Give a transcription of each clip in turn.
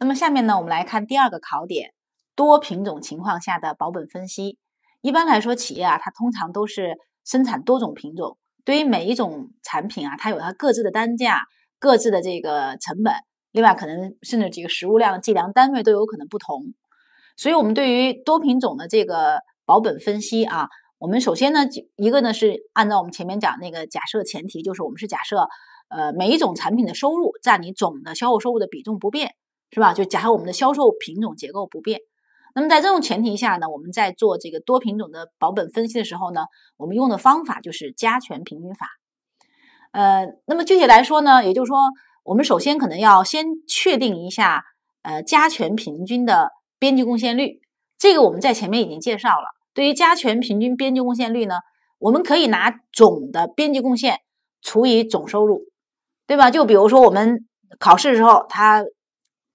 那么下面呢，我们来看第二个考点：多品种情况下的保本分析。一般来说，企业啊，它通常都是生产多种品种。对于每一种产品啊，它有它各自的单价、各自的这个成本，另外可能甚至这个食物量计量单位都有可能不同。所以，我们对于多品种的这个保本分析啊，我们首先呢，一个呢是按照我们前面讲那个假设前提，就是我们是假设，呃，每一种产品的收入占你总的销售收入的比重不变。是吧？就假设我们的销售品种结构不变，那么在这种前提下呢，我们在做这个多品种的保本分析的时候呢，我们用的方法就是加权平均法。呃，那么具体来说呢，也就是说，我们首先可能要先确定一下呃加权平均的边际贡献率，这个我们在前面已经介绍了。对于加权平均边际贡献率呢，我们可以拿总的边际贡献除以总收入，对吧？就比如说我们考试的时候，它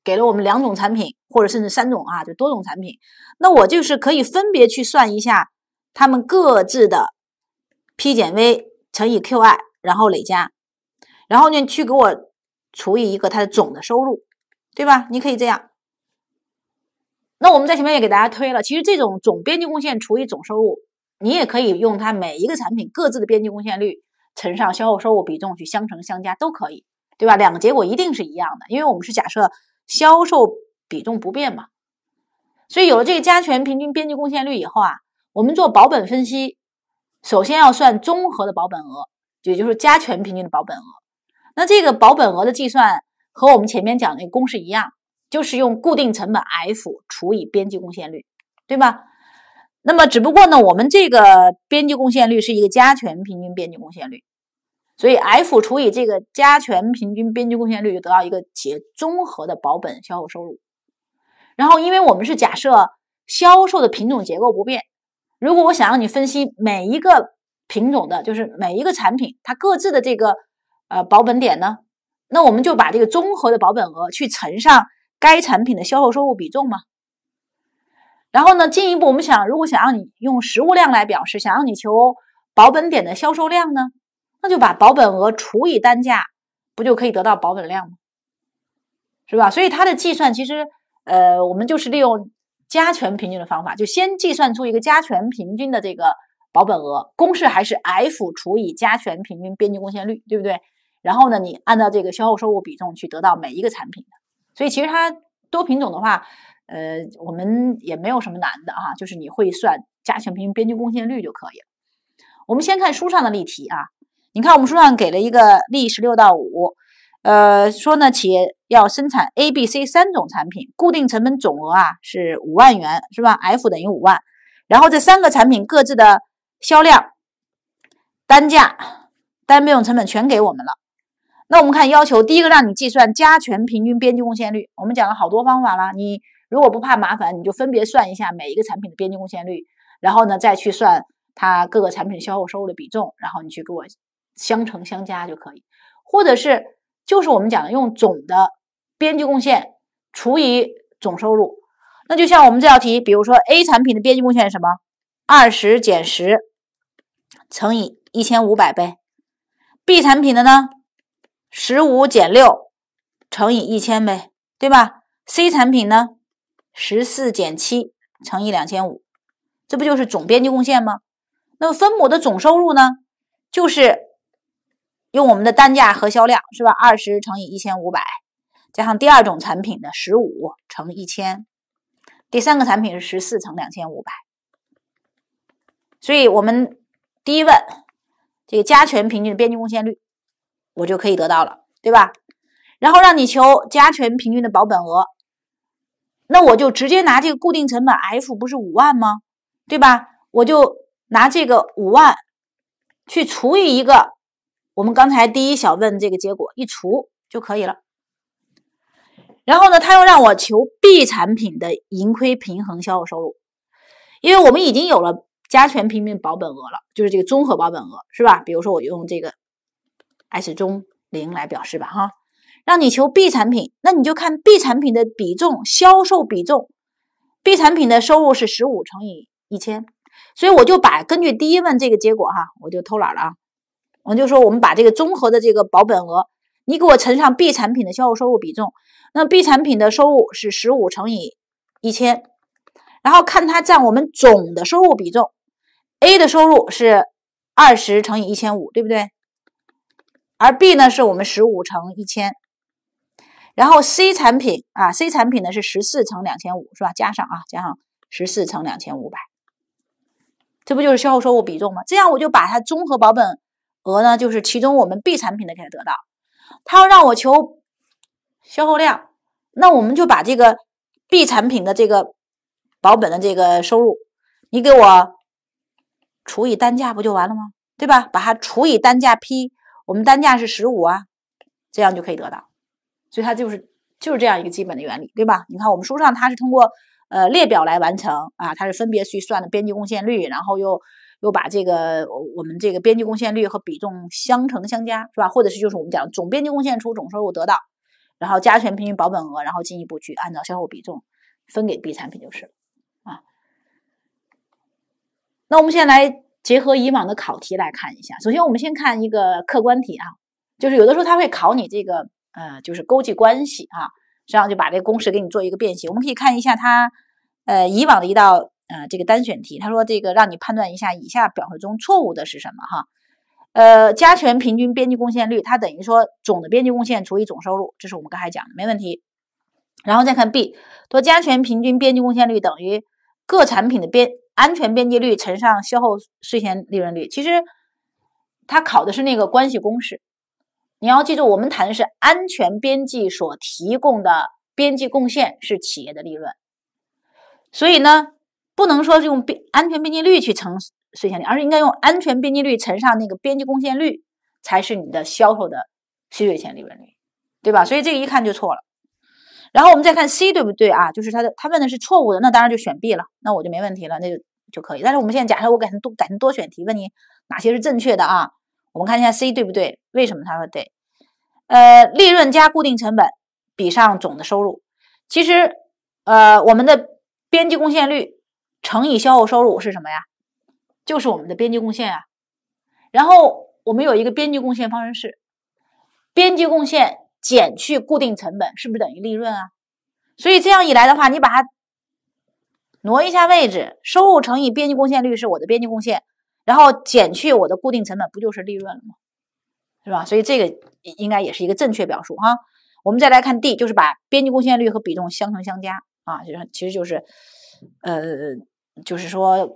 给了我们两种产品，或者甚至三种啊，就多种产品，那我就是可以分别去算一下他们各自的 P 减 V 乘以 QI，然后累加，然后呢去给我除以一个它的总的收入，对吧？你可以这样。那我们在前面也给大家推了，其实这种总边际贡献除以总收入，你也可以用它每一个产品各自的边际贡献率乘上销售收入比重去相乘相加都可以，对吧？两个结果一定是一样的，因为我们是假设。销售比重不变嘛，所以有了这个加权平均边际贡献率以后啊，我们做保本分析，首先要算综合的保本额，也就是加权平均的保本额。那这个保本额的计算和我们前面讲那个公式一样，就是用固定成本 F 除以边际贡献率，对吧？那么只不过呢，我们这个边际贡献率是一个加权平均边际贡献率。所以，F 除以这个加权平均边际贡献率，就得到一个企业综合的保本销售收入。然后，因为我们是假设销售的品种结构不变，如果我想让你分析每一个品种的，就是每一个产品它各自的这个呃保本点呢，那我们就把这个综合的保本额去乘上该产品的销售收入比重嘛。然后呢，进一步我们想，如果想让你用实物量来表示，想让你求保本点的销售量呢？那就把保本额除以单价，不就可以得到保本量吗？是吧？所以它的计算其实，呃，我们就是利用加权平均的方法，就先计算出一个加权平均的这个保本额公式，还是 F 除以加权平均边际贡献率，对不对？然后呢，你按照这个销售收入比重去得到每一个产品的。所以其实它多品种的话，呃，我们也没有什么难的啊，就是你会算加权平均边际贡献率就可以了。我们先看书上的例题啊。你看，我们书上给了一个例十六到五，呃，说呢企业要生产 A、B、C 三种产品，固定成本总额啊是五万元，是吧？F 等于五万。然后这三个产品各自的销量、单价、单位用成本全给我们了。那我们看要求，第一个让你计算加权平均边际贡献率。我们讲了好多方法了，你如果不怕麻烦，你就分别算一下每一个产品的边际贡献率，然后呢再去算它各个产品销售收入的比重，然后你去给我。相乘相加就可以，或者是就是我们讲的用总的边际贡献除以总收入。那就像我们这道题，比如说 A 产品的边际贡献是什么？二十减十乘以一千五百呗。B 产品的呢？十五减六乘以一千呗，对吧？C 产品呢？十四减七乘以两千五，这不就是总边际贡献吗？那么分母的总收入呢？就是。用我们的单价和销量是吧？二十乘以一千五百，加上第二种产品的十五乘一千，第三个产品是十四乘两千五百。所以我们第一问这个加权平均的边际贡献率，我就可以得到了，对吧？然后让你求加权平均的保本额，那我就直接拿这个固定成本 F 不是五万吗？对吧？我就拿这个五万去除以一个。我们刚才第一小问这个结果一除就可以了。然后呢，他又让我求 B 产品的盈亏平衡销售收入，因为我们已经有了加权平均保本额了，就是这个综合保本额，是吧？比如说我用这个 S 中零来表示吧，哈。让你求 B 产品，那你就看 B 产品的比重，销售比重，B 产品的收入是十五乘以一千，所以我就把根据第一问这个结果，哈，我就偷懒了啊。我就说，我们把这个综合的这个保本额，你给我乘上 B 产品的销售收入比重，那 B 产品的收入是十五乘以一千，然后看它占我们总的收入比重。A 的收入是二十乘以一千五，对不对？而 B 呢，是我们十五乘一千，然后 C 产品啊，C 产品呢是十四乘两千五，是吧？加上啊，加上十四乘两千五百，这不就是销售收入比重吗？这样我就把它综合保本。额呢，就是其中我们 B 产品的给它得到，它要让我求消耗量，那我们就把这个 B 产品的这个保本的这个收入，你给我除以单价不就完了吗？对吧？把它除以单价 P，我们单价是十五啊，这样就可以得到。所以它就是就是这样一个基本的原理，对吧？你看我们书上它是通过呃列表来完成啊，它是分别去算的边际贡献率，然后又。又把这个我们这个边际贡献率和比重相乘相加，是吧？或者是就是我们讲总边际贡献除总收入得到，然后加权平均保本额，然后进一步去按照销售比重分给 B 产品就是了啊。那我们先来结合以往的考题来看一下。首先我们先看一个客观题啊，就是有的时候他会考你这个呃，就是勾稽关系啊，实际上就把这个公式给你做一个变形。我们可以看一下它呃以往的一道。呃，这个单选题，他说这个让你判断一下，以下表述中错误的是什么哈？呃，加权平均边际贡献率，它等于说总的边际贡献除以总收入，这是我们刚才讲的，没问题。然后再看 B，说加权平均边际贡献率等于各产品的边安全边际率乘上消耗税前利润率。其实他考的是那个关系公式，你要记住，我们谈的是安全边际所提供的边际贡献是企业的利润，所以呢。不能说是用边安全边际率去乘税前利润，而是应该用安全边际率乘上那个边际贡献率，才是你的销售的税前利润率，对吧？所以这个一看就错了。然后我们再看 C 对不对啊？就是他的他问的是错误的，那当然就选 B 了，那我就没问题了，那就就可以。但是我们现在假设我改成多改成多选题，问你哪些是正确的啊？我们看一下 C 对不对？为什么他说对？呃，利润加固定成本比上总的收入，其实呃我们的边际贡献率。乘以销售收入是什么呀？就是我们的边际贡献啊。然后我们有一个边际贡献方程式，边际贡献减去固定成本是不是等于利润啊？所以这样一来的话，你把它挪一下位置，收入乘以边际贡献率是我的边际贡献，然后减去我的固定成本，不就是利润了吗？是吧？所以这个应该也是一个正确表述哈。我们再来看 D，就是把边际贡献率和比重相乘相加啊，就是其实就是呃。就是说，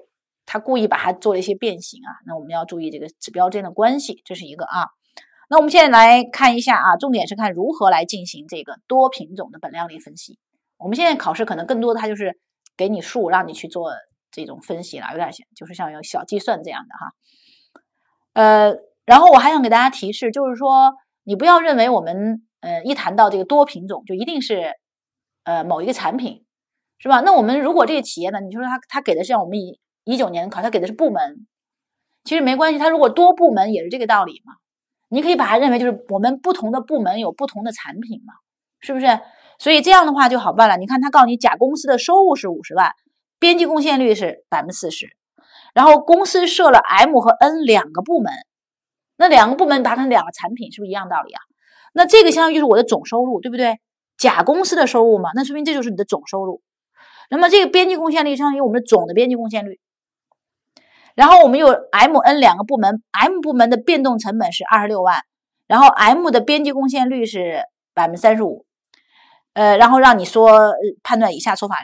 他故意把它做了一些变形啊，那我们要注意这个指标之间的关系，这是一个啊。那我们现在来看一下啊，重点是看如何来进行这个多品种的本量利分析。我们现在考试可能更多的它就是给你数，让你去做这种分析了，有点像就是像有小计算这样的哈。呃，然后我还想给大家提示，就是说你不要认为我们呃一谈到这个多品种就一定是呃某一个产品。是吧？那我们如果这个企业呢，你就说他他给的是像我们一一九年考，他给的是部门，其实没关系。他如果多部门也是这个道理嘛。你可以把它认为就是我们不同的部门有不同的产品嘛，是不是？所以这样的话就好办了。你看，他告诉你甲公司的收入是五十万，边际贡献率是百分之四十，然后公司设了 M 和 N 两个部门，那两个部门达成两个产品，是不是一样道理啊？那这个相当于是我的总收入，对不对？甲公司的收入嘛，那说明这就是你的总收入。那么这个边际贡献率相当于我们的总的边际贡献率，然后我们有 M、N 两个部门，M 部门的变动成本是二十六万，然后 M 的边际贡献率是百分之三十五，呃，然后让你说判断以下说法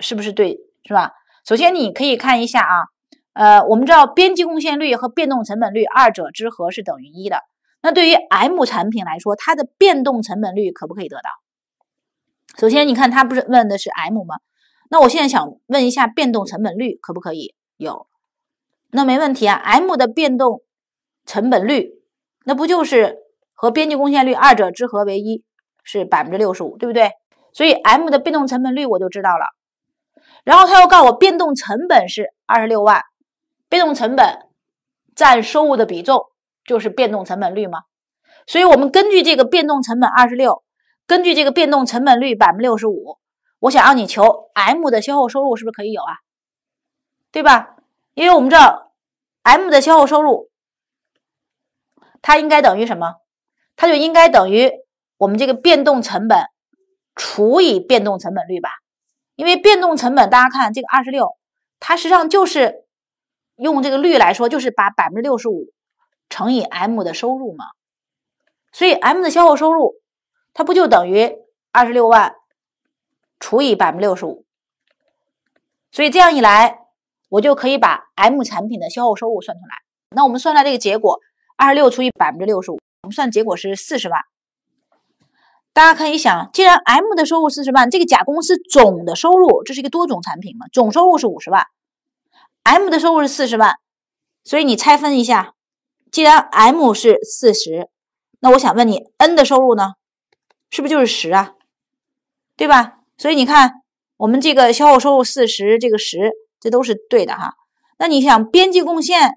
是不是对，是吧？首先你可以看一下啊，呃，我们知道边际贡献率和变动成本率二者之和是等于一的。那对于 M 产品来说，它的变动成本率可不可以得到？首先你看，它不是问的是 M 吗？那我现在想问一下，变动成本率可不可以有？那没问题啊，M 的变动成本率，那不就是和边际贡献率二者之和为一，是百分之六十五，对不对？所以 M 的变动成本率我就知道了。然后他又告诉我，变动成本是二十六万，变动成本占收入的比重就是变动成本率吗？所以我们根据这个变动成本二十六，根据这个变动成本率百分之六十五。我想让你求 M 的销售收入是不是可以有啊？对吧？因为我们知道 M 的销售收入，它应该等于什么？它就应该等于我们这个变动成本除以变动成本率吧？因为变动成本大家看这个二十六，它实际上就是用这个率来说，就是把百分之六十五乘以 M 的收入嘛。所以 M 的销售收入，它不就等于二十六万？除以百分之六十五，所以这样一来，我就可以把 M 产品的销售收入算出来。那我们算来这个结果：二十六除以百分之六十五，我们算结果是四十万。大家可以想，既然 M 的收入四十万，这个甲公司总的收入，这是一个多种产品嘛？总收入是五十万，M 的收入是四十万，所以你拆分一下，既然 M 是四十，那我想问你，N 的收入呢？是不是就是十啊？对吧？所以你看，我们这个销售收入四十，这个十，这都是对的哈。那你想边际贡献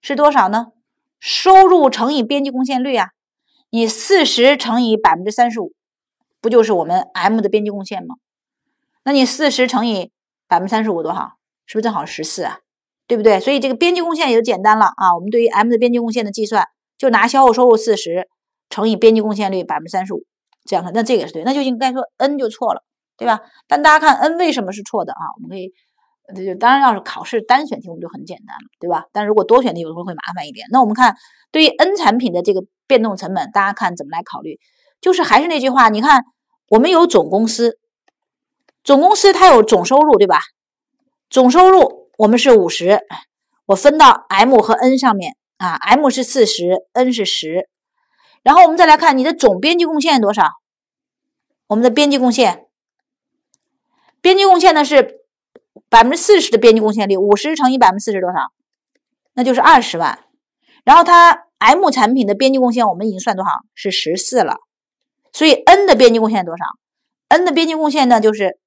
是多少呢？收入乘以边际贡献率啊，你四十乘以百分之三十五，不就是我们 M 的边际贡献吗？那你四十乘以百分之三十五多少？是不是正好十四啊？对不对？所以这个边际贡献也就简单了啊。我们对于 M 的边际贡献的计算，就拿销售收入四十乘以边际贡献率百分之三十五这样看，那这个是对，那就应该说 N 就错了。对吧？但大家看，N 为什么是错的啊？我们可以，这就当然要是考试单选题，我们就很简单了，对吧？但如果多选题有时候会麻烦一点。那我们看对于 N 产品的这个变动成本，大家看怎么来考虑？就是还是那句话，你看我们有总公司，总公司它有总收入，对吧？总收入我们是五十，我分到 M 和 N 上面啊，M 是四十，N 是十。然后我们再来看你的总边际贡献多少？我们的边际贡献。边际贡献呢是百分之四十的边际贡献率，五十乘以百分之四十多少？那就是二十万。然后它 M 产品的边际贡献我们已经算多少？是十四了。所以 N 的边际贡献多少？N 的边际贡献呢就是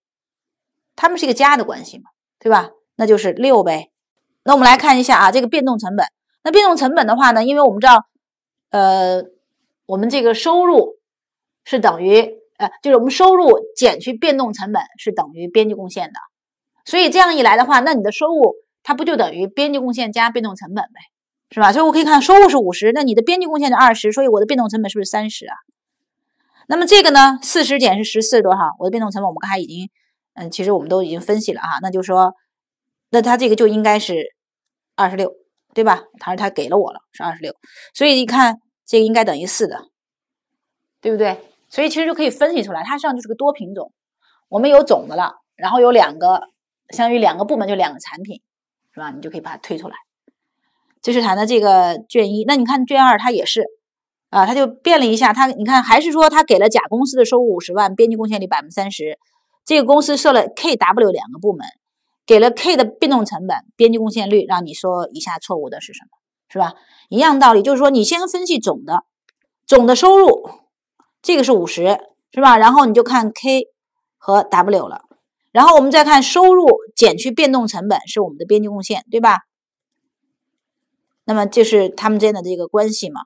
它们是一个加的关系嘛，对吧？那就是六呗。那我们来看一下啊，这个变动成本。那变动成本的话呢，因为我们知道，呃，我们这个收入是等于。呃，就是我们收入减去变动成本是等于边际贡献的，所以这样一来的话，那你的收入它不就等于边际贡献加变动成本呗，是吧？所以我可以看收入是五十，那你的边际贡献是二十，所以我的变动成本是不是三十啊？那么这个呢，四十减是十四多少？我的变动成本我们刚才已经，嗯，其实我们都已经分析了啊，那就说，那它这个就应该是二十六，对吧？他说他给了我了，是二十六，所以你看这个应该等于四的，对不对？所以其实就可以分析出来，它实际上就是个多品种。我们有总的了，然后有两个，相当于两个部门就两个产品，是吧？你就可以把它推出来。这是谈的这个卷一。那你看卷二，它也是，啊，它就变了一下。它你看还是说它给了甲公司的收入五十万，边际贡献率百分之三十。这个公司设了 K、W 两个部门，给了 K 的变动成本，边际贡献率，让你说以下错误的是什么，是吧？一样道理，就是说你先分析总的，总的收入。这个是五十，是吧？然后你就看 K 和 W 了。然后我们再看收入减去变动成本是我们的边际贡献，对吧？那么就是他们之间的这个关系嘛。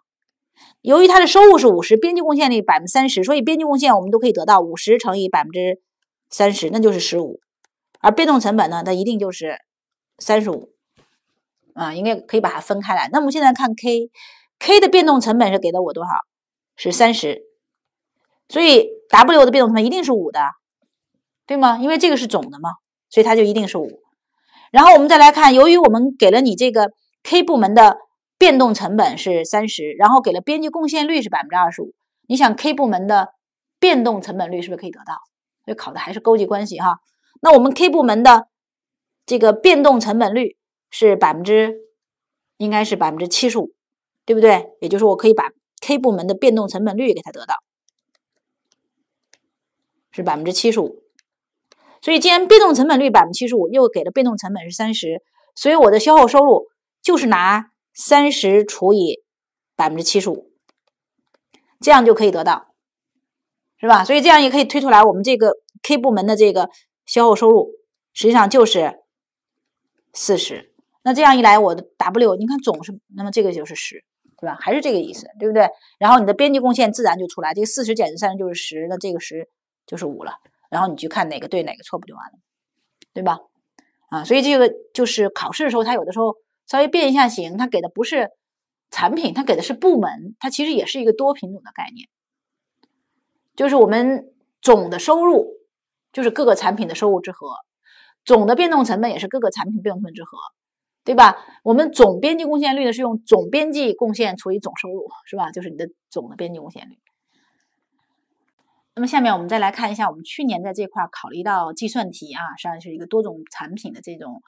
由于它的收入是五十，边际贡献率百分之三十，所以边际贡献我们都可以得到五十乘以百分之三十，那就是十五。而变动成本呢，它一定就是三十五。啊，应该可以把它分开来。那么现在看 K，K 的变动成本是给到我多少？是三十。所以 W 的变动成本一定是五的，对吗？因为这个是总的嘛，所以它就一定是五。然后我们再来看，由于我们给了你这个 K 部门的变动成本是三十，然后给了边际贡献率是百分之二十五，你想 K 部门的变动成本率是不是可以得到？所以考的还是勾稽关系哈。那我们 K 部门的这个变动成本率是百分之，应该是百分之七十五，对不对？也就是我可以把 K 部门的变动成本率给它得到。是百分之七十五，所以既然被动成本率百分之七十五，又给了被动成本是三十，所以我的消耗收入就是拿三十除以百分之七十五，这样就可以得到，是吧？所以这样也可以推出来，我们这个 K 部门的这个销售收入实际上就是四十。那这样一来，我的 W 你看总是那么这个就是十，对吧？还是这个意思，对不对？然后你的边际贡献自然就出来，这个四十减去三十就是十，那这个十。就是五了，然后你去看哪个对哪个错，不就完了，对吧？啊，所以这个就是考试的时候，他有的时候稍微变一下形，他给的不是产品，他给的是部门，它其实也是一个多品种的概念，就是我们总的收入就是各个产品的收入之和，总的变动成本也是各个产品变动成本之和，对吧？我们总边际贡献率呢是用总边际贡献除以总收入，是吧？就是你的总的边际贡献率。那么下面我们再来看一下，我们去年在这块考了一道计算题啊，实际上是一个多种产品的这种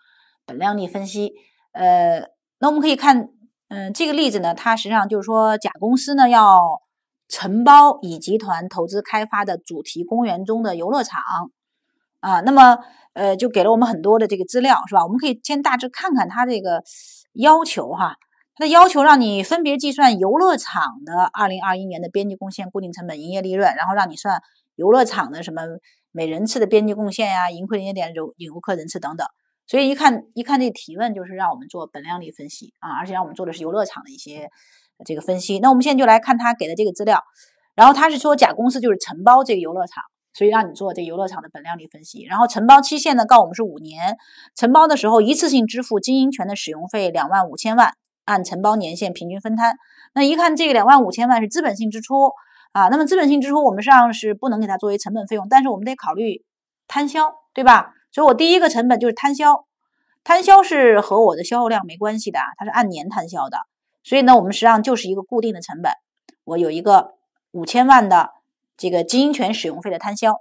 本量力分析。呃，那我们可以看，嗯，这个例子呢，它实际上就是说，甲公司呢要承包乙集团投资开发的主题公园中的游乐场啊。那么，呃，就给了我们很多的这个资料，是吧？我们可以先大致看看它这个要求哈。它要求让你分别计算游乐场的2021年的边际贡献、固定成本、营业利润，然后让你算游乐场的什么每人次的边际贡献呀、盈亏临界点游游客人次等等。所以一看一看这提问就是让我们做本量利分析啊，而且让我们做的是游乐场的一些这个分析。那我们现在就来看他给的这个资料，然后他是说甲公司就是承包这个游乐场，所以让你做这游乐场的本量利分析。然后承包期限呢告我们是五年，承包的时候一次性支付经营权的使用费两万五千万。按承包年限平均分摊，那一看这个两万五千万是资本性支出啊，那么资本性支出我们实际上是不能给它作为成本费用，但是我们得考虑摊销，对吧？所以我第一个成本就是摊销，摊销是和我的销售量没关系的啊，它是按年摊销的，所以呢，我们实际上就是一个固定的成本。我有一个五千万的这个经营权使用费的摊销，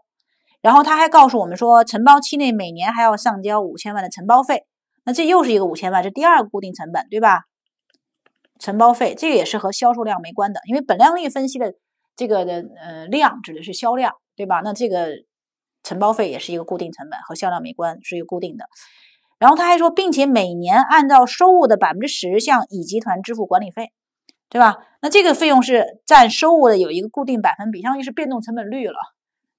然后他还告诉我们说，承包期内每年还要上交五千万的承包费，那这又是一个五千万，这第二个固定成本，对吧？承包费这个也是和销售量没关的，因为本量利分析的这个的呃量指的是销量，对吧？那这个承包费也是一个固定成本，和销量没关，是一个固定的。然后他还说，并且每年按照收入的百分之十向乙集团支付管理费，对吧？那这个费用是占收入的有一个固定百分比，相当于是变动成本率了，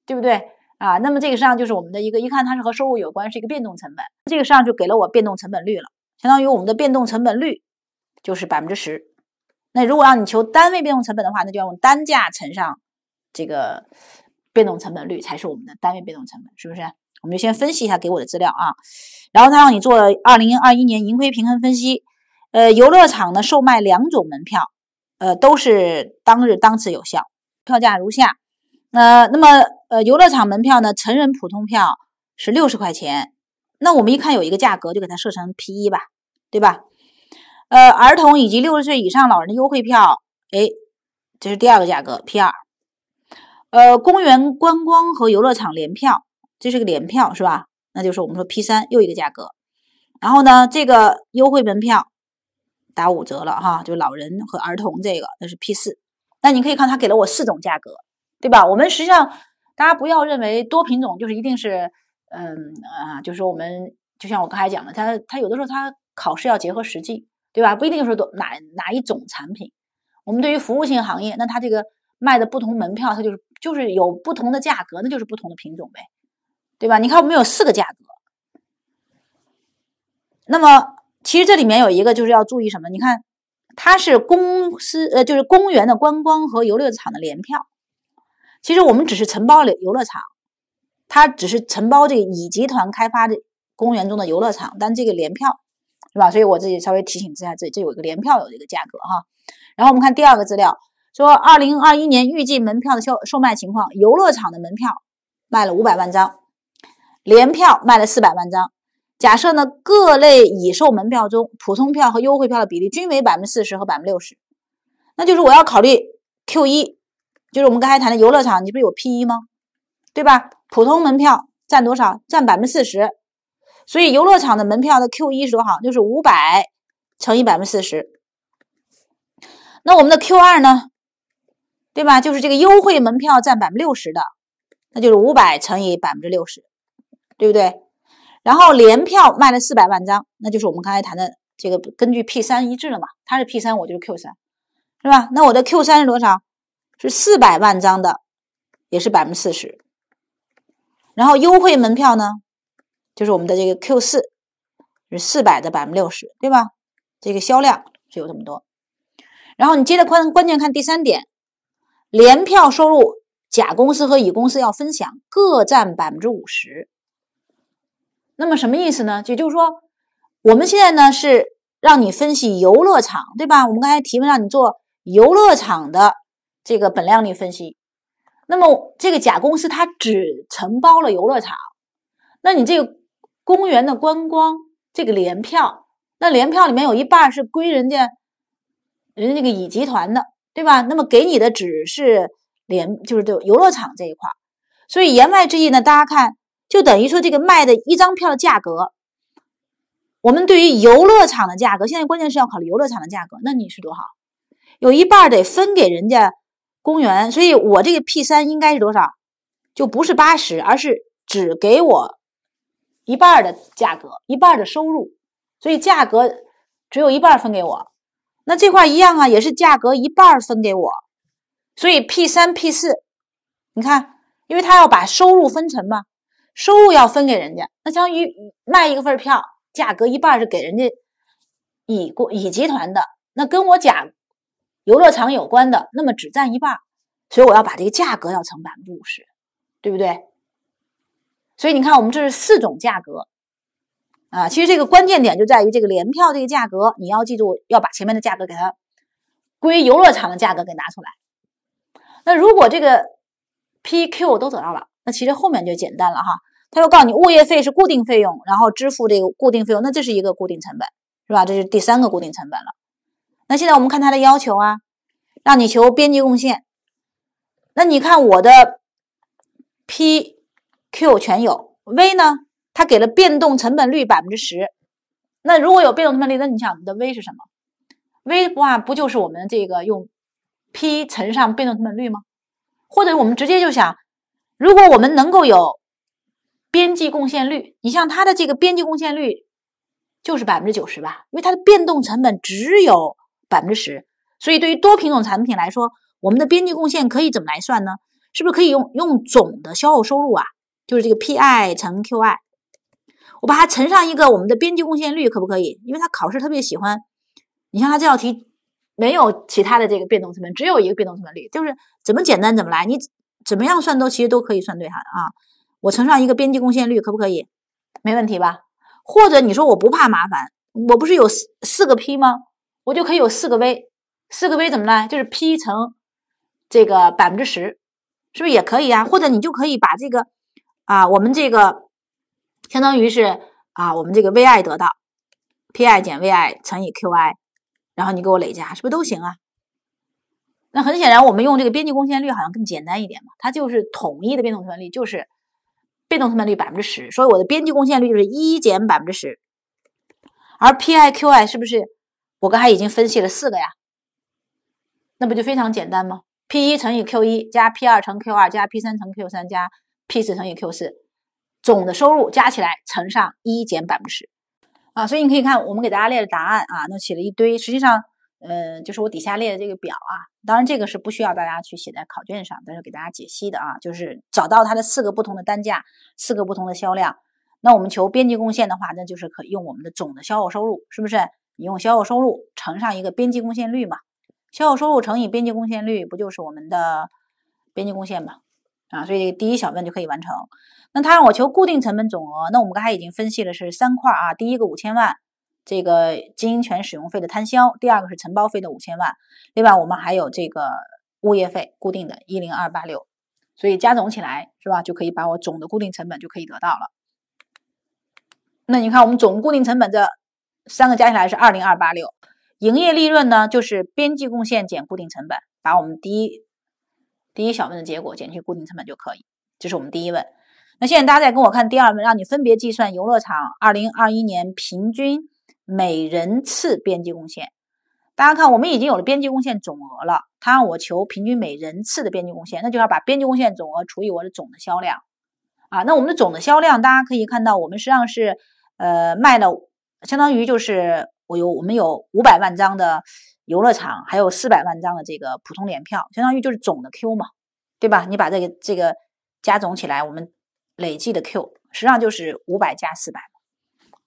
对不对啊？那么这个实际上就是我们的一个，一看它是和收入有关，是一个变动成本，这个实际上就给了我变动成本率了，相当于我们的变动成本率。就是百分之十。那如果让你求单位变动成本的话，那就要用单价乘上这个变动成本率，才是我们的单位变动成本，是不是？我们就先分析一下给我的资料啊。然后他让你做二零二一年盈亏平衡分析。呃，游乐场呢售卖两种门票，呃，都是当日当次有效，票价如下。呃，那么呃，游乐场门票呢，成人普通票是六十块钱。那我们一看有一个价格，就给它设成 P 一吧，对吧？呃，儿童以及六十岁以上老人的优惠票，哎，这是第二个价格 P 二。呃，公园观光和游乐场联票，这是个联票是吧？那就是我们说 P 三又一个价格。然后呢，这个优惠门票打五折了哈，就老人和儿童这个，那是 P 四。那你可以看，他给了我四种价格，对吧？我们实际上大家不要认为多品种就是一定是嗯啊，就是我们就像我刚才讲的，他他有的时候他考试要结合实际。对吧？不一定就是多哪哪一种产品。我们对于服务性行业，那它这个卖的不同门票，它就是就是有不同的价格，那就是不同的品种呗，对吧？你看我们有四个价格。那么其实这里面有一个就是要注意什么？你看，它是公司呃，就是公园的观光和游乐场的联票。其实我们只是承包了游乐场，它只是承包这个乙集团开发的公园中的游乐场，但这个联票。对吧？所以我自己稍微提醒一下，这这有一个联票有这个价格哈。然后我们看第二个资料，说二零二一年预计门票的销售卖情况，游乐场的门票卖了五百万张，联票卖了四百万张。假设呢各类已售门票中普通票和优惠票的比例均为百分之四十和百分之六十，那就是我要考虑 Q 一，就是我们刚才谈的游乐场，你不是有 P 一吗？对吧？普通门票占多少？占百分之四十。所以游乐场的门票的 Q 一是多少？就是五百乘以百分之四十。那我们的 Q 二呢？对吧？就是这个优惠门票占百分之六十的，那就是五百乘以百分之六十，对不对？然后联票卖了四百万张，那就是我们刚才谈的这个根据 P 三一致了嘛？它是 P 三，我就是 Q 三，是吧？那我的 Q 三是多少？是四百万张的，也是百分之四十。然后优惠门票呢？就是我们的这个 Q 四是四百的百分之六十，对吧？这个销量是有这么多。然后你接着关关键看第三点，联票收入甲公司和乙公司要分享，各占百分之五十。那么什么意思呢？也就是说，我们现在呢是让你分析游乐场，对吧？我们刚才提问让你做游乐场的这个本量率分析。那么这个甲公司它只承包了游乐场，那你这个。公园的观光这个联票，那联票里面有一半是归人家，人家那个乙集团的，对吧？那么给你的只是联，就是就游乐场这一块所以言外之意呢，大家看，就等于说这个卖的一张票的价格，我们对于游乐场的价格，现在关键是要考虑游乐场的价格。那你是多少？有一半得分给人家公园，所以我这个 P 三应该是多少？就不是八十，而是只给我。一半的价格，一半的收入，所以价格只有一半分给我。那这块一样啊，也是价格一半分给我。所以 P 三 P 四，你看，因为他要把收入分成嘛，收入要分给人家。那相当于卖一个份票，价格一半是给人家乙公乙集团的，那跟我甲游乐场有关的，那么只占一半。所以我要把这个价格要乘百分之五十，对不对？所以你看，我们这是四种价格，啊，其实这个关键点就在于这个联票这个价格，你要记住要把前面的价格给它归游乐场的价格给拿出来。那如果这个 PQ 都得到了，那其实后面就简单了哈。他又告诉你物业费是固定费用，然后支付这个固定费用，那这是一个固定成本，是吧？这是第三个固定成本了。那现在我们看它的要求啊，让你求边际贡献。那你看我的 P。Q 全有，V 呢？它给了变动成本率百分之十，那如果有变动成本率，那你想我们的 V 是什么？V 哇，不就是我们这个用 P 乘上变动成本率吗？或者我们直接就想，如果我们能够有边际贡献率，你像它的这个边际贡献率就是百分之九十吧？因为它的变动成本只有百分之十，所以对于多品种产品来说，我们的边际贡献可以怎么来算呢？是不是可以用用总的销售收入啊？就是这个 pi 乘 qi，我把它乘上一个我们的边际贡献率，可不可以？因为他考试特别喜欢，你像他这道题没有其他的这个变动成本，只有一个变动成本率，就是怎么简单怎么来，你怎么样算都其实都可以算对它的啊。我乘上一个边际贡献率，可不可以？没问题吧？或者你说我不怕麻烦，我不是有四四个 p 吗？我就可以有四个 v，四个 v 怎么来？就是 p 乘这个百分之十，是不是也可以啊？或者你就可以把这个。啊，我们这个相当于是啊，我们这个 vi 得到 pi 减 vi 乘以 qi，然后你给我累加，是不是都行啊？那很显然，我们用这个边际贡献率好像更简单一点嘛。它就是统一的变动成本率，就是变动成本率百分之十，所以我的边际贡献率就是一减百分之十。而 piqi 是不是我刚才已经分析了四个呀？那不就非常简单吗？p 一乘以 q 一加 p 二乘 q 二加 p 三乘 q 三加。P 四乘以 Q 四，总的收入加起来乘上一减百分之十，啊，所以你可以看我们给大家列的答案啊，那写了一堆，实际上，呃，就是我底下列的这个表啊，当然这个是不需要大家去写在考卷上，但是给大家解析的啊，就是找到它的四个不同的单价，四个不同的销量，那我们求边际贡献的话，那就是可用我们的总的销售收入，是不是？你用销售收入乘上一个边际贡献率嘛？销售收入乘以边际贡献率，不就是我们的边际贡献嘛？啊，所以第一小问就可以完成。那他让我求固定成本总额，那我们刚才已经分析了是三块啊。第一个五千万，这个经营权使用费的摊销；第二个是承包费的五千万，另外我们还有这个物业费固定的10286，所以加总起来是吧，就可以把我总的固定成本就可以得到了。那你看我们总固定成本这三个加起来是20286，营业利润呢就是边际贡献减固定成本，把我们第一。第一小问的结果减去固定成本就可以，这是我们第一问。那现在大家再跟我看第二问，让你分别计算游乐场2021年平均每人次边际贡献。大家看，我们已经有了边际贡献总额了，他让我求平均每人次的边际贡献，那就要把边际贡献总额除以我的总的销量啊。那我们的总的销量，大家可以看到，我们实际上是呃卖了，相当于就是我有我们有五百万张的。游乐场还有四百万张的这个普通联票，相当于就是总的 Q 嘛，对吧？你把这个这个加总起来，我们累计的 Q 实际上就是五百加四百，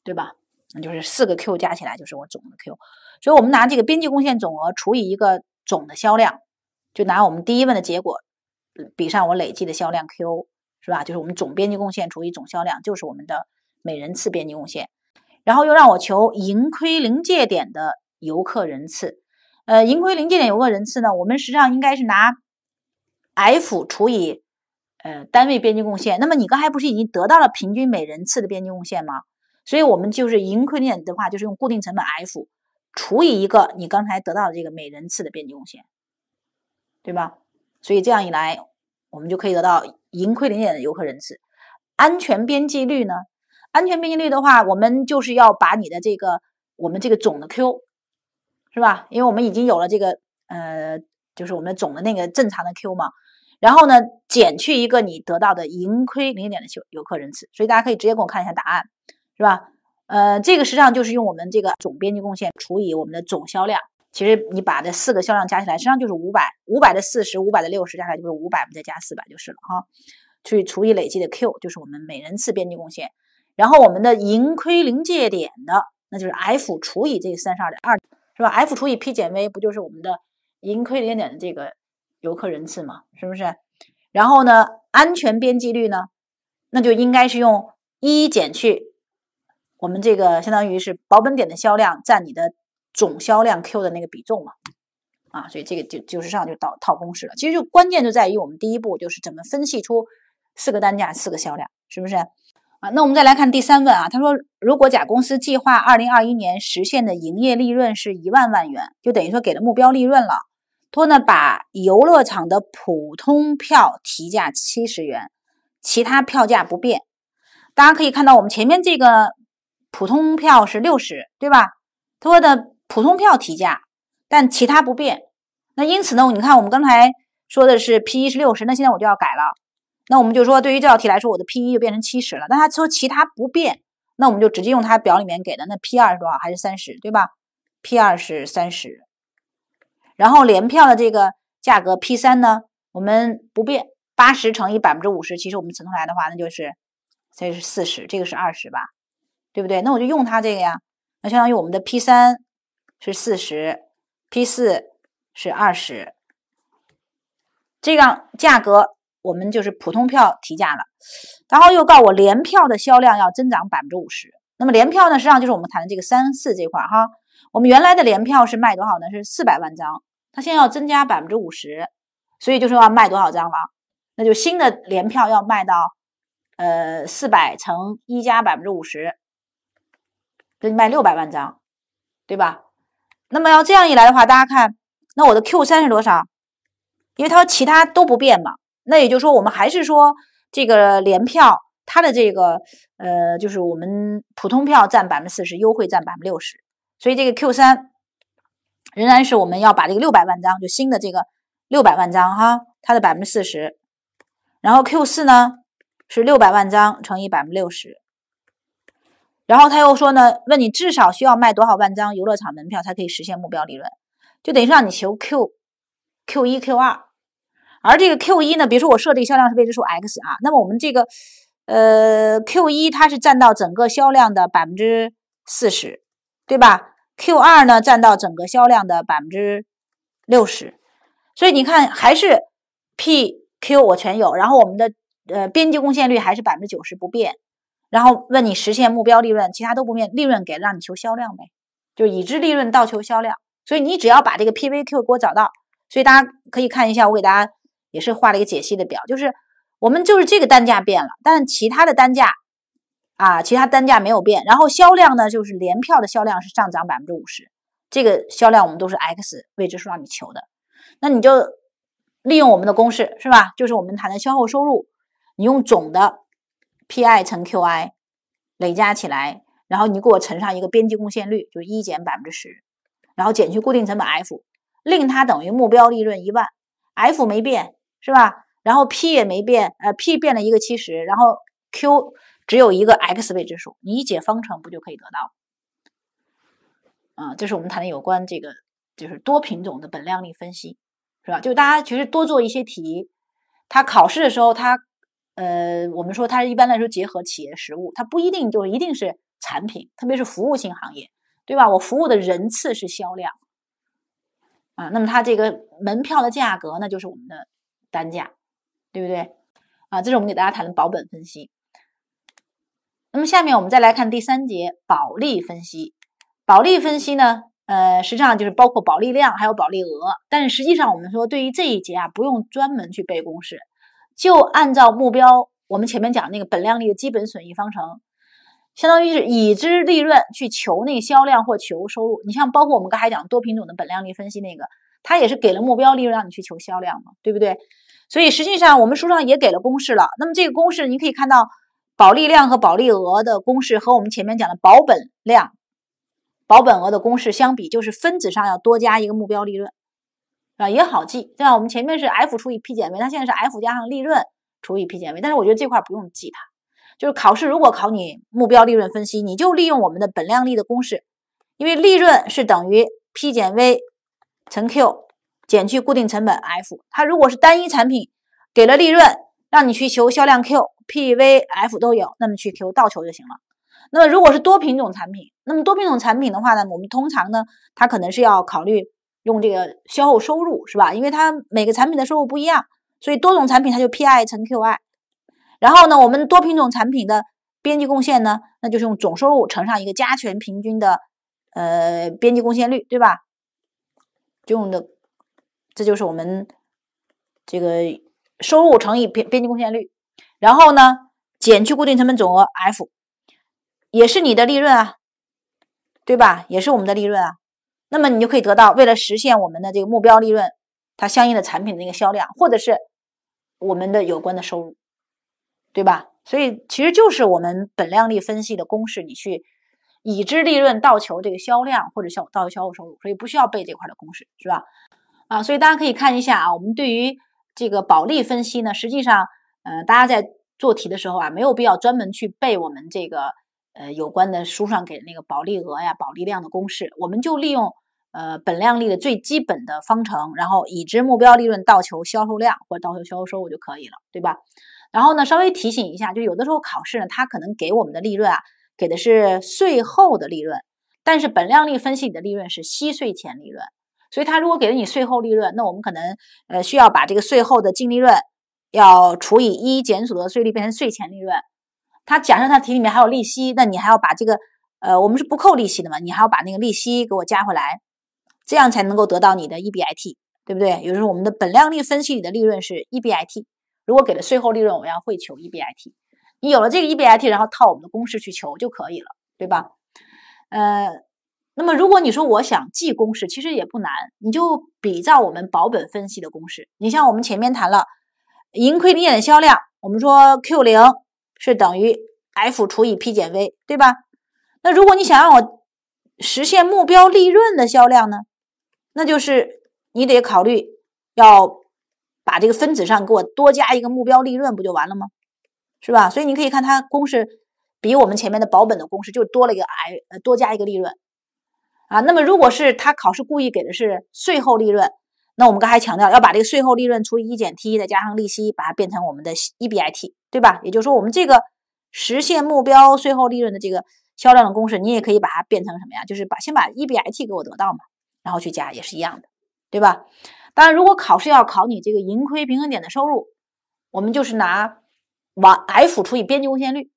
对吧？那就是四个 Q 加起来就是我总的 Q。所以，我们拿这个边际贡献总额除以一个总的销量，就拿我们第一问的结果比上我累计的销量 Q，是吧？就是我们总边际贡献除以总销量，就是我们的每人次边际贡献。然后又让我求盈亏临界点的游客人次。呃，盈亏临界点游客人次呢？我们实际上应该是拿 F 除以呃单位边际贡献。那么你刚才不是已经得到了平均每人次的边际贡献吗？所以我们就是盈亏点的话，就是用固定成本 F 除以一个你刚才得到的这个每人次的边际贡献，对吧？所以这样一来，我们就可以得到盈亏零点的游客人次。安全边际率呢？安全边际率的话，我们就是要把你的这个我们这个总的 Q。是吧？因为我们已经有了这个，呃，就是我们总的那个正常的 Q 嘛。然后呢，减去一个你得到的盈亏零点的游客人次，所以大家可以直接给我看一下答案，是吧？呃，这个实际上就是用我们这个总边际贡献除以我们的总销量。其实你把这四个销量加起来，实际上就是五百五百的四十五百的六十加起来就是五百，再加四百就是了啊。去除以累计的 Q，就是我们每人次边际贡献。然后我们的盈亏临界点的，那就是 F 除以这个三十二点二。是吧？F 除以 P 减 V 不就是我们的盈亏点点的这个游客人次嘛？是不是？然后呢，安全边际率呢，那就应该是用一减去我们这个相当于是保本点的销量占你的总销量 Q 的那个比重嘛？啊，所以这个就就是上就到套公式了。其实就关键就在于我们第一步就是怎么分析出四个单价、四个销量，是不是？啊，那我们再来看第三问啊。他说，如果甲公司计划二零二一年实现的营业利润是一万万元，就等于说给了目标利润了。他说呢，把游乐场的普通票提价七十元，其他票价不变。大家可以看到，我们前面这个普通票是六十，对吧？他说的普通票提价，但其他不变。那因此呢，你看我们刚才说的是 P 一是六十，那现在我就要改了。那我们就说，对于这道题来说，我的 P 一就变成七十了。那他说其他不变，那我们就直接用他表里面给的。那 P 二是多少？还是三十，对吧？P 二是三十。然后联票的这个价格 P 三呢，我们不变，八十乘以百分之五十，其实我们乘出来的话，那就是这是四十，这个是二十吧，对不对？那我就用它这个呀。那相当于我们的 P 三是四十，P 四是二十，这样价格。我们就是普通票提价了，然后又告我联票的销量要增长百分之五十。那么联票呢，实际上就是我们谈的这个三四这块哈。我们原来的联票是卖多少呢？是四百万张，它现在要增加百分之五十，所以就说要卖多少张了？那就新的联票要卖到呃四百乘一加百分之五十，就卖六百万张，对吧？那么要这样一来的话，大家看，那我的 Q 三是多少？因为他其他都不变嘛。那也就是说，我们还是说这个联票，它的这个呃，就是我们普通票占百分之四十，优惠占百分之六十。所以这个 Q 三仍然是我们要把这个六百万张，就新的这个六百万张哈，它的百分之四十。然后 Q 四呢是六百万张乘以百分之六十。然后他又说呢，问你至少需要卖多少万张游乐场门票才可以实现目标利润，就等于让你求 Q、Q 一、Q 二。而这个 Q 一呢，比如说我设这个销量是未知数 x 啊，那么我们这个，呃，Q 一它是占到整个销量的百分之四十，对吧？Q 二呢占到整个销量的百分之六十，所以你看还是 PQ 我全有，然后我们的呃边际贡献率还是百分之九十不变，然后问你实现目标利润，其他都不变，利润给让你求销量呗，就已知利润倒求销量，所以你只要把这个 PVQ 给我找到，所以大家可以看一下，我给大家。也是画了一个解析的表，就是我们就是这个单价变了，但其他的单价啊，其他单价没有变。然后销量呢，就是联票的销量是上涨百分之五十，这个销量我们都是 x 未知数让你求的，那你就利用我们的公式是吧？就是我们谈的销后收入，你用总的 pi 乘 qi 累加起来，然后你给我乘上一个边际贡献率，就是一减百分之十，然后减去固定成本 f，令它等于目标利润一万，f 没变。是吧？然后 P 也没变，呃，P 变了一个七十，然后 Q 只有一个 x 未知数，你解方程不就可以得到？啊，这是我们谈的有关这个就是多品种的本量力分析，是吧？就大家其实多做一些题，它考试的时候它，呃，我们说它一般来说结合企业实物，它不一定就一定是产品，特别是服务性行业，对吧？我服务的人次是销量，啊，那么它这个门票的价格呢，就是我们的。单价，对不对啊？这是我们给大家谈的保本分析。那么下面我们再来看第三节保利分析。保利分析呢，呃，实际上就是包括保利量还有保利额。但是实际上我们说对于这一节啊，不用专门去背公式，就按照目标，我们前面讲那个本量利的基本损益方程，相当于是已知利润去求那个销量或求收入。你像包括我们刚才讲多品种的本量利分析那个。它也是给了目标利润，让你去求销量嘛，对不对？所以实际上我们书上也给了公式了。那么这个公式你可以看到保利量和保利额的公式和我们前面讲的保本量、保本额的公式相比，就是分子上要多加一个目标利润，啊也好记，对吧？我们前面是 f 除以 p 减 v，它现在是 f 加上利润除以 p 减 v。但是我觉得这块不用记它，就是考试如果考你目标利润分析，你就利用我们的本量利的公式，因为利润是等于 p 减 v。乘 Q 减去固定成本 F，它如果是单一产品，给了利润，让你去求销量 Q，P、V、F 都有，那么去求倒求就行了。那么如果是多品种产品，那么多品种产品的话呢，我们通常呢，它可能是要考虑用这个销售收入是吧？因为它每个产品的收入不一样，所以多种产品它就 P i 乘 Q i。然后呢，我们多品种产品的边际贡献呢，那就是用总收入乘上一个加权平均的呃边际贡献率，对吧？用的，这就是我们这个收入乘以边边际贡献率，然后呢减去固定成本总额 F，也是你的利润啊，对吧？也是我们的利润啊。那么你就可以得到，为了实现我们的这个目标利润，它相应的产品的一个销量，或者是我们的有关的收入，对吧？所以其实就是我们本量力分析的公式，你去。已知利润倒求这个销量或者销倒求销售收入，所以不需要背这块的公式，是吧？啊，所以大家可以看一下啊，我们对于这个保利分析呢，实际上，呃，大家在做题的时候啊，没有必要专门去背我们这个呃有关的书上给那个保利额呀、保利量的公式，我们就利用呃本量利的最基本的方程，然后已知目标利润倒求销售量或者倒求销售收入就可以了，对吧？然后呢，稍微提醒一下，就有的时候考试呢，它可能给我们的利润啊。给的是税后的利润，但是本量利分析里的利润是息税前利润，所以他如果给了你税后利润，那我们可能呃需要把这个税后的净利润要除以一减所得税率，变成税前利润。它假设它题里面还有利息，那你还要把这个呃我们是不扣利息的嘛，你还要把那个利息给我加回来，这样才能够得到你的 EBIT，对不对？也就是我们的本量利分析里的利润是 EBIT，如果给了税后利润，我要会求 EBIT。你有了这个 EBIT，然后套我们的公式去求就可以了，对吧？呃，那么如果你说我想记公式，其实也不难，你就比照我们保本分析的公式。你像我们前面谈了盈亏临界的销量，我们说 Q 零是等于 F 除以 P 减 V，对吧？那如果你想让我实现目标利润的销量呢，那就是你得考虑要把这个分子上给我多加一个目标利润，不就完了吗？是吧？所以你可以看它公式，比我们前面的保本的公式就多了一个 i，呃，多加一个利润，啊，那么如果是他考试故意给的是税后利润，那我们刚才强调要把这个税后利润除以一减 t，再加上利息，把它变成我们的 e b i t，对吧？也就是说我们这个实现目标税后利润的这个销量的公式，你也可以把它变成什么呀？就是把先把 e b i t 给我得到嘛，然后去加也是一样的，对吧？当然，如果考试要考你这个盈亏平衡点的收入，我们就是拿。往 F 除以边际贡献率，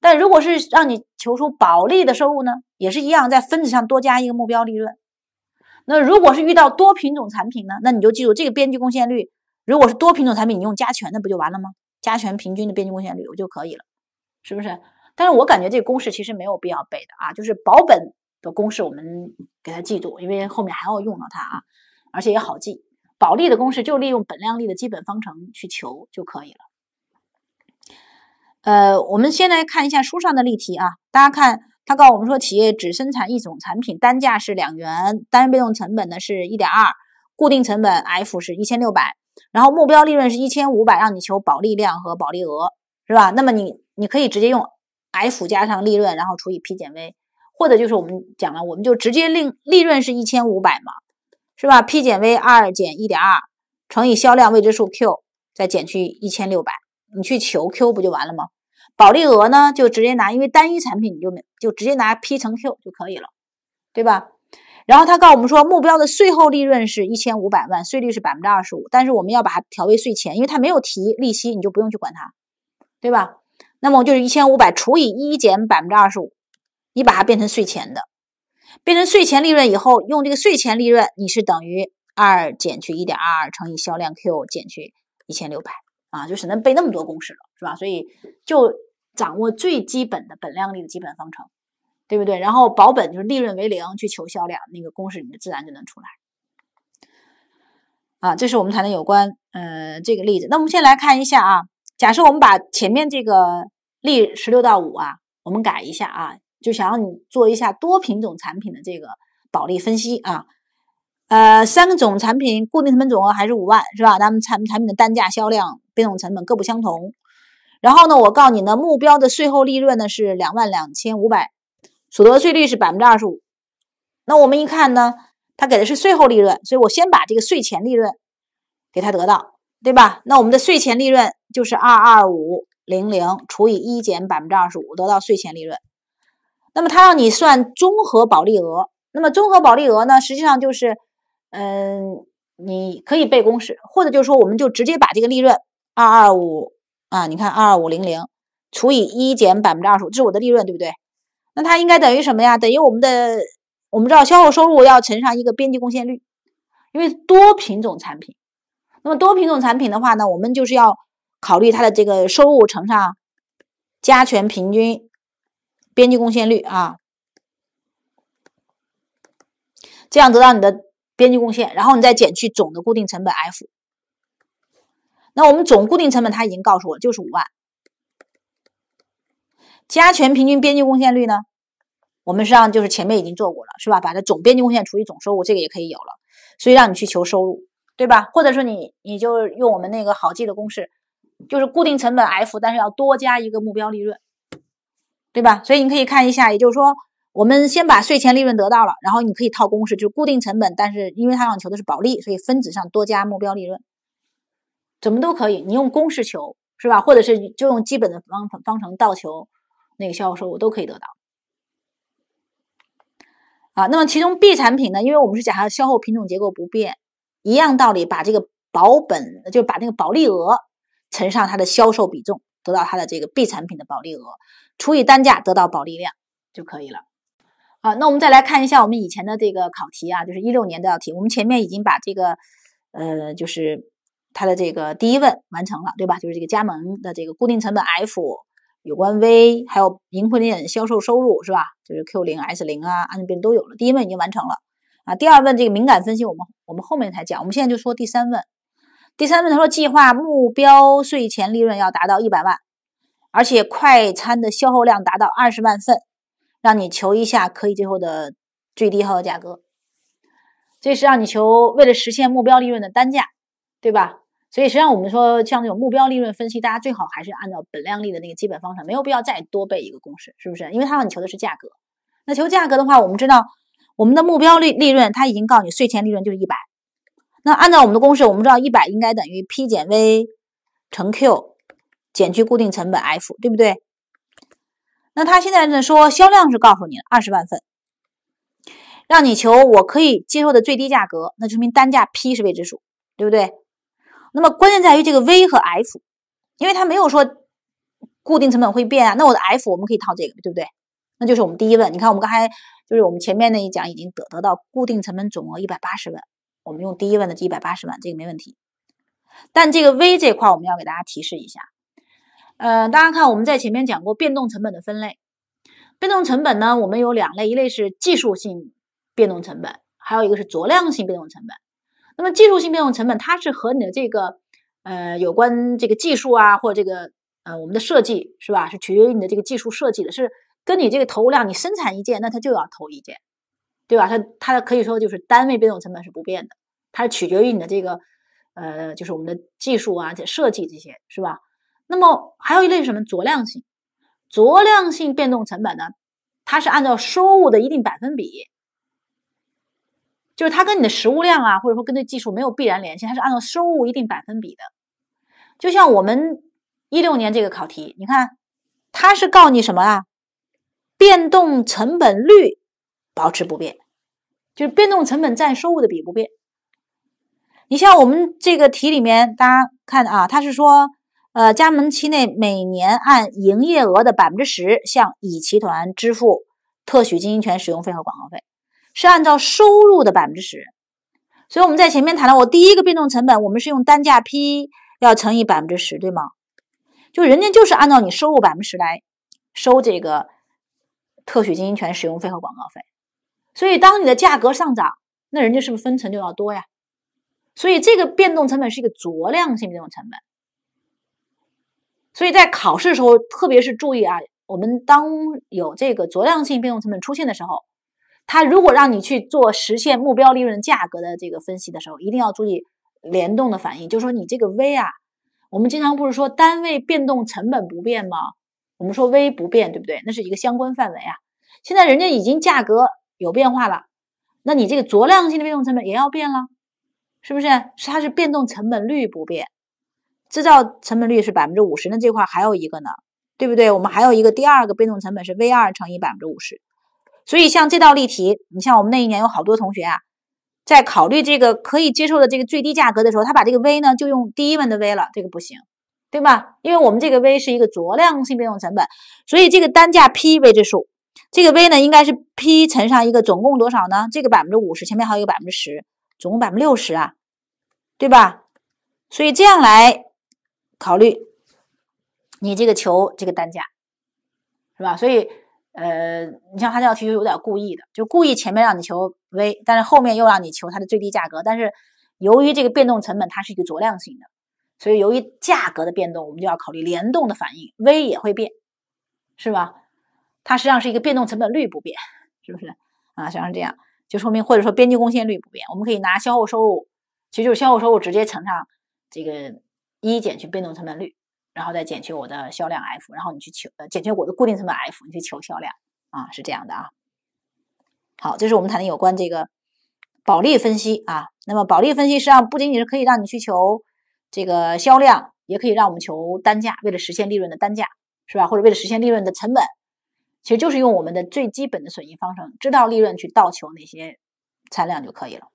但如果是让你求出保利的收入呢，也是一样，在分子上多加一个目标利润。那如果是遇到多品种产品呢，那你就记住这个边际贡献率，如果是多品种产品，你用加权，那不就完了吗？加权平均的边际贡献率我就可以了，是不是？但是我感觉这个公式其实没有必要背的啊，就是保本的公式我们给它记住，因为后面还要用到它啊，而且也好记。保利的公式就利用本量利的基本方程去求就可以了。呃，我们先来看一下书上的例题啊。大家看，他告诉我们说，企业只生产一种产品，单价是两元，单位变动成本呢是一点二，固定成本 F 是一千六百，然后目标利润是一千五百，让你求保利量和保利额，是吧？那么你你可以直接用 F 加上利润，然后除以 P 减 V，或者就是我们讲了，我们就直接令利润是一千五百嘛，是吧？P 减 V，二减一点二乘以销量未知数 Q，再减去一千六百，你去求 Q 不就完了吗？保利额呢，就直接拿，因为单一产品你就没就直接拿 P 乘 Q 就可以了，对吧？然后他告诉我们说，目标的税后利润是一千五百万，税率是百分之二十五，但是我们要把它调为税前，因为他没有提利息，你就不用去管它，对吧？那么就是一千五百除以一减百分之二十五，你把它变成税前的，变成税前利润以后，用这个税前利润，你是等于二减去一点二二乘以销量 Q 减去一千六百啊，就省得背那么多公式了，是吧？所以就。掌握最基本的本量力的基本方程，对不对？然后保本就是利润为零，去求销量，那个公式你就自然就能出来。啊，这是我们谈的有关呃这个例子。那我们先来看一下啊，假设我们把前面这个例十六到五啊，我们改一下啊，就想要你做一下多品种产品的这个保利分析啊。呃，三个种产品固定成本总额还是五万，是吧？咱们产产品的单价、销量、变动成本各不相同。然后呢，我告诉你呢，目标的税后利润呢是两万两千五百，所得税率是百分之二十五。那我们一看呢，他给的是税后利润，所以我先把这个税前利润给他得到，对吧？那我们的税前利润就是二二五零零除以一减百分之二十五，得到税前利润。那么他让你算综合保利额，那么综合保利额呢，实际上就是，嗯，你可以背公式，或者就是说，我们就直接把这个利润二二五。啊，你看，二五零零除以一减百分之二十五，这是我的利润，对不对？那它应该等于什么呀？等于我们的，我们知道销售收入要乘上一个边际贡献率，因为多品种产品。那么多品种产品的话呢，我们就是要考虑它的这个收入乘上加权平均边际贡献率啊，这样得到你的边际贡献，然后你再减去总的固定成本 F。那我们总固定成本他已经告诉我就是五万，加权平均边际贡献率呢？我们实际上就是前面已经做过了，是吧？把它总边际贡献除以总收入，这个也可以有了。所以让你去求收入，对吧？或者说你你就用我们那个好记的公式，就是固定成本 F，但是要多加一个目标利润，对吧？所以你可以看一下，也就是说我们先把税前利润得到了，然后你可以套公式，就是固定成本，但是因为它让你求的是保利，所以分子上多加目标利润。怎么都可以，你用公式求是吧？或者是就用基本的方方程倒求那个销售，收入都可以得到。啊，那么其中 B 产品呢？因为我们是假设销售品种结构不变，一样道理，把这个保本就把那个保利额乘上它的销售比重，得到它的这个 B 产品的保利额，除以单价得到保利量就可以了。好，那我们再来看一下我们以前的这个考题啊，就是一六年这道题，我们前面已经把这个呃，就是。它的这个第一问完成了，对吧？就是这个加盟的这个固定成本 F，有关 V，还有银辉链销售收入是吧？就是 Q 零 S 零啊，N B 都有了。第一问已经完成了啊。第二问这个敏感分析我们我们后面才讲，我们现在就说第三问。第三问他说计划目标税前利润要达到一百万，而且快餐的消耗量达到二十万份，让你求一下可以最后的最低号价格。这是让你求为了实现目标利润的单价，对吧？所以实际上，我们说像这种目标利润分析，大家最好还是按照本量利的那个基本方程，没有必要再多背一个公式，是不是？因为它让你求的是价格。那求价格的话，我们知道我们的目标利利润，它已经告诉你税前利润就是一百。那按照我们的公式，我们知道一百应该等于 P 减 V 乘 Q 减去固定成本 F，对不对？那它现在呢说销量是告诉你二十万份，让你求我可以接受的最低价格，那说明单价 P 是未知数，对不对？那么关键在于这个 V 和 F，因为它没有说固定成本会变啊。那我的 F 我们可以套这个，对不对？那就是我们第一问。你看我们刚才就是我们前面那一讲已经得得到固定成本总额一百八十万，我们用第一问的这一百八十万，这个没问题。但这个 V 这块我们要给大家提示一下。呃，大家看我们在前面讲过变动成本的分类，变动成本呢我们有两类，一类是技术性变动成本，还有一个是酌量性变动成本。那么技术性变动成本，它是和你的这个，呃，有关这个技术啊，或这个，呃，我们的设计是吧？是取决于你的这个技术设计的，是跟你这个投入量，你生产一件，那它就要投一件，对吧？它它可以说就是单位变动成本是不变的，它是取决于你的这个，呃，就是我们的技术啊、且设计这些是吧？那么还有一类是什么？酌量性，酌量性变动成本呢？它是按照收入的一定百分比。就是它跟你的实物量啊，或者说跟这技术没有必然联系，它是按照收入一定百分比的。就像我们一六年这个考题，你看，它是告你什么啊？变动成本率保持不变，就是变动成本占收入的比不变。你像我们这个题里面，大家看啊，它是说，呃，加盟期内每年按营业额的百分之十向乙集团支付特许经营权使用费和广告费。是按照收入的百分之十，所以我们在前面谈了，我第一个变动成本，我们是用单价 P 要乘以百分之十，对吗？就人家就是按照你收入百分之十来收这个特许经营权使用费和广告费，所以当你的价格上涨，那人家是不是分成就要多呀？所以这个变动成本是一个酌量性变动成本，所以在考试时候，特别是注意啊，我们当有这个酌量性变动成本出现的时候。它如果让你去做实现目标利润价格的这个分析的时候，一定要注意联动的反应。就是说，你这个 V 啊，我们经常不是说单位变动成本不变吗？我们说 V 不变，对不对？那是一个相关范围啊。现在人家已经价格有变化了，那你这个酌量性的变动成本也要变了，是不是？是它是变动成本率不变，制造成本率是百分之五十，那这块还有一个呢，对不对？我们还有一个第二个变动成本是 V 二乘以百分之五十。所以，像这道例题，你像我们那一年有好多同学啊，在考虑这个可以接受的这个最低价格的时候，他把这个 v 呢就用第一问的 v 了，这个不行，对吧？因为我们这个 v 是一个酌量性变动成本，所以这个单价 p 未知数，这个 v 呢应该是 p 乘上一个总共多少呢？这个百分之五十，前面还有个百分之十，总共百分之六十啊，对吧？所以这样来考虑你这个求这个单价，是吧？所以。呃，你像他这道题就有点故意的，就故意前面让你求 v，但是后面又让你求它的最低价格。但是由于这个变动成本它是一个酌量性的，所以由于价格的变动，我们就要考虑联动的反应，v 也会变，是吧？它实际上是一个变动成本率不变，是不是？啊，实际上是这样，就说明或者说边际贡献率不变，我们可以拿销售收入，其实就是销售收入直接乘上这个一减去变动成本率。然后再减去我的销量 F，然后你去求呃，减去我的固定成本 F，你去求销量啊，是这样的啊。好，这是我们谈的有关这个保利分析啊。那么保利分析实际上不仅仅是可以让你去求这个销量，也可以让我们求单价，为了实现利润的单价是吧？或者为了实现利润的成本，其实就是用我们的最基本的损益方程，知道利润去倒求那些参量就可以了。